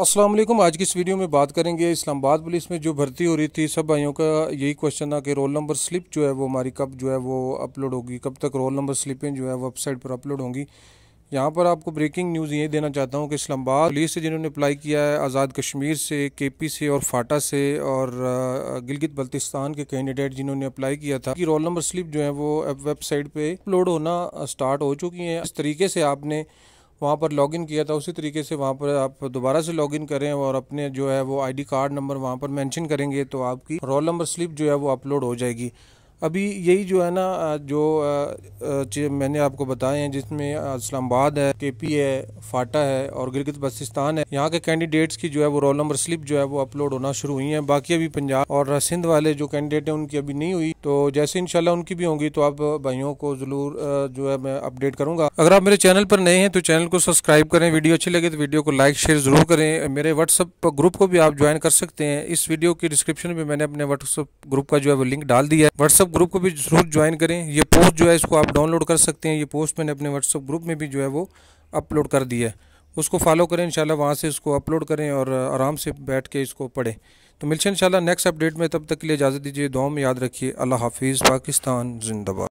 असलम आज की इस वीडियो में बात करेंगे इस्लामाबाद पुलिस में जो भर्ती हो रही थी सब भाइयों का यही क्वेश्चन था कि रोल नंबर स्लिप जो है वो हमारी कब जो है वो अपलोड होगी कब तक रोल नंबर स्लिपें जो है वेबसाइट पर अपलोड होंगी यहाँ पर आपको ब्रेकिंग न्यूज़ ये देना चाहता हूँ कि इस्लामाबाद पुलिस से जिन्होंने अप्लाई किया है आज़ाद कश्मीर से के पी से और फाटा से और गिलगित बल्तिस्तान के कैंडिडेट जिन्होंने अप्लाई किया था कि रोल नंबर स्लिप जो है वो वेबसाइट पर अपलोड होना स्टार्ट हो चुकी हैं इस तरीके से आपने वहाँ पर लॉगिन किया था उसी तरीके से वहाँ पर आप दोबारा से लॉगिन करें और अपने जो है वो आईडी कार्ड नंबर वहाँ पर मेंशन करेंगे तो आपकी रोल नंबर स्लिप जो है वो अपलोड हो जाएगी अभी यही जो है ना जो मैंने आपको बताए हैं जिसमें इस्लामाबाद है के पी है फाटा है और गिरगित बसिस्तान है यहाँ के कैंडिडेट्स की जो है वो रोल नंबर स्लिप जो है वो अपलोड होना शुरू हुई है बाकी अभी पंजाब और सिंध वाले जो कैंडिडेट हैं उनकी अभी नहीं हुई तो जैसे इनशाला उनकी भी होंगी तो आप भाइयों को जरूर जो है मैं अपडेट करूँगा अगर आप मेरे चैनल पर नए हैं तो चैनल को सब्सक्राइब करें वीडियो अच्छी लगे तो वीडियो को लाइक शेयर ज़रूर करें मेरे व्हाट्सअप ग्रुप को भी आप ज्वाइन कर सकते हैं इस वीडियो की डिस्क्रिप्शन में मैंने अपने व्हाट्सअप ग्रुप का जो है वो लिंक डाल दिया है व्हाट्सअप व्हाट्सअप ग्रुप को भी जरूर ज्वाइन करें ये पोस्ट जो है इसको आप डाउनलोड कर सकते हैं ये पोस्ट मैंने अपने व्हाट्सअप ग्रुप में भी जो है वो अपलोड कर दिया है उसको फॉलो करें इंशाल्लाह वहाँ से इसको अपलोड करें और आराम से बैठ के इसको पढ़ें तो हैं इंशाल्लाह नेक्स्ट अपडेट में तब तक के लिए इजाज़त दीजिए दो में याद रखिए अल्लाह हाफिज़ पाकिस्तान जिंदाबाद